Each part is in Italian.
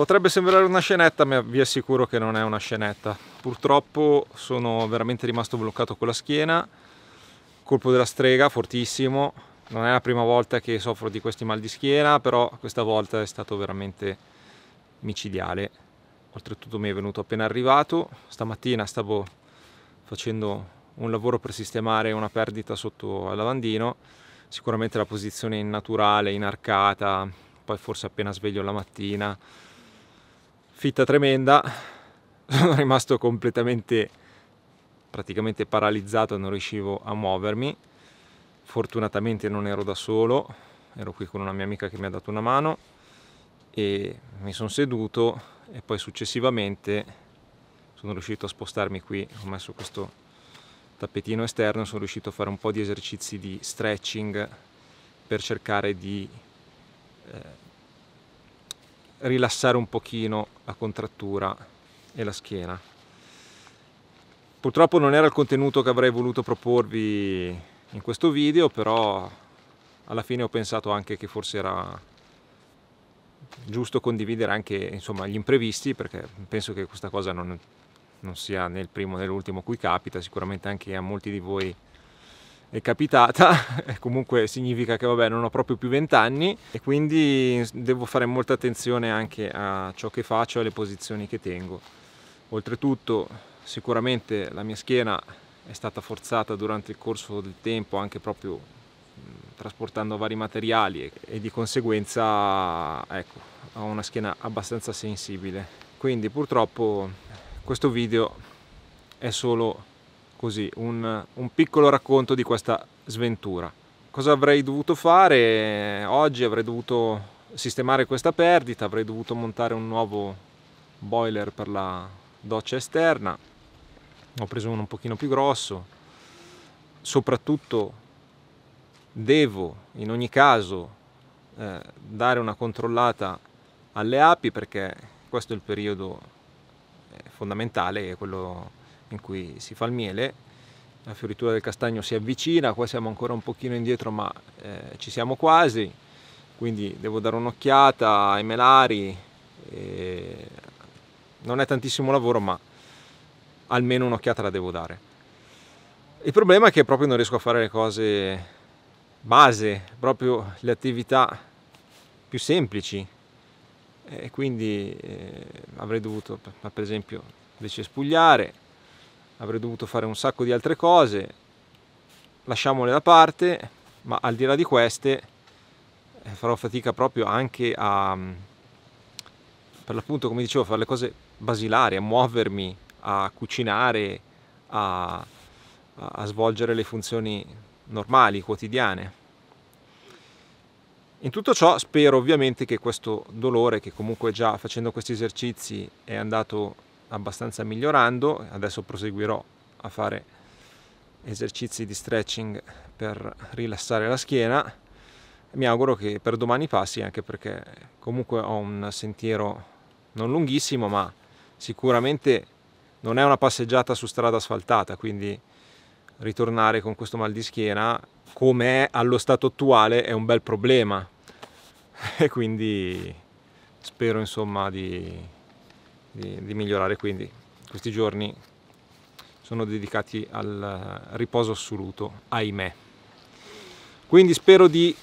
Potrebbe sembrare una scenetta, ma vi assicuro che non è una scenetta. Purtroppo sono veramente rimasto bloccato con la schiena, colpo della strega fortissimo, non è la prima volta che soffro di questi mal di schiena, però questa volta è stato veramente micidiale. Oltretutto mi è venuto appena arrivato, stamattina stavo facendo un lavoro per sistemare una perdita sotto al lavandino, sicuramente la posizione in naturale, inarcata, poi forse appena sveglio la mattina fitta tremenda, sono rimasto completamente praticamente paralizzato, non riuscivo a muovermi. Fortunatamente non ero da solo, ero qui con una mia amica che mi ha dato una mano e mi sono seduto e poi successivamente sono riuscito a spostarmi qui, ho messo questo tappetino esterno, sono riuscito a fare un po' di esercizi di stretching per cercare di eh, rilassare un pochino la contrattura e la schiena. Purtroppo non era il contenuto che avrei voluto proporvi in questo video, però alla fine ho pensato anche che forse era giusto condividere anche insomma, gli imprevisti, perché penso che questa cosa non, non sia né il primo né l'ultimo cui capita, sicuramente anche a molti di voi è capitata, comunque significa che vabbè non ho proprio più vent'anni e quindi devo fare molta attenzione anche a ciò che faccio e alle posizioni che tengo. Oltretutto sicuramente la mia schiena è stata forzata durante il corso del tempo anche proprio trasportando vari materiali e, e di conseguenza ecco, ho una schiena abbastanza sensibile. Quindi purtroppo questo video è solo così un, un piccolo racconto di questa sventura. Cosa avrei dovuto fare? Oggi avrei dovuto sistemare questa perdita, avrei dovuto montare un nuovo boiler per la doccia esterna, ho preso uno un pochino più grosso, soprattutto devo in ogni caso eh, dare una controllata alle api perché questo è il periodo eh, fondamentale, quello in cui si fa il miele, la fioritura del castagno si avvicina, qua siamo ancora un pochino indietro ma eh, ci siamo quasi, quindi devo dare un'occhiata ai melari, e non è tantissimo lavoro ma almeno un'occhiata la devo dare. Il problema è che proprio non riesco a fare le cose base, proprio le attività più semplici e quindi eh, avrei dovuto per esempio invece spugliare avrei dovuto fare un sacco di altre cose, lasciamole da parte, ma al di là di queste eh, farò fatica proprio anche a, mm, per l'appunto, come dicevo, fare le cose basilari, a muovermi, a cucinare, a, a svolgere le funzioni normali, quotidiane. In tutto ciò spero ovviamente che questo dolore, che comunque già facendo questi esercizi è andato abbastanza migliorando, adesso proseguirò a fare esercizi di stretching per rilassare la schiena. Mi auguro che per domani passi anche perché comunque ho un sentiero non lunghissimo ma sicuramente non è una passeggiata su strada asfaltata quindi ritornare con questo mal di schiena come è allo stato attuale è un bel problema e quindi spero insomma di di, di migliorare, quindi questi giorni sono dedicati al riposo assoluto, ahimè. Quindi spero di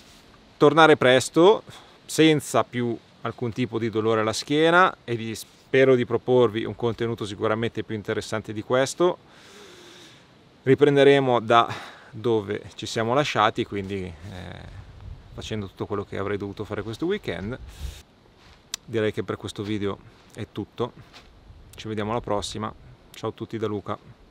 tornare presto, senza più alcun tipo di dolore alla schiena e di, spero di proporvi un contenuto sicuramente più interessante di questo. Riprenderemo da dove ci siamo lasciati, quindi eh, facendo tutto quello che avrei dovuto fare questo weekend direi che per questo video è tutto ci vediamo alla prossima ciao a tutti da Luca